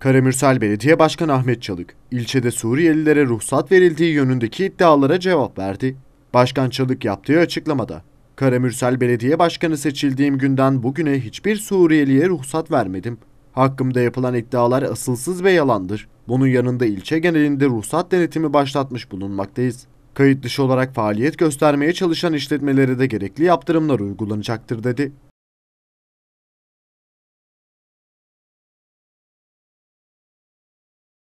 Karamürsel Belediye Başkanı Ahmet Çalık, ilçede Suriyelilere ruhsat verildiği yönündeki iddialara cevap verdi. Başkan Çalık yaptığı açıklamada, Karamürsel Belediye Başkanı seçildiğim günden bugüne hiçbir Suriyeliye ruhsat vermedim. Hakkımda yapılan iddialar asılsız ve yalandır. Bunun yanında ilçe genelinde ruhsat denetimi başlatmış bulunmaktayız. Kayıt dışı olarak faaliyet göstermeye çalışan işletmelere de gerekli yaptırımlar uygulanacaktır dedi.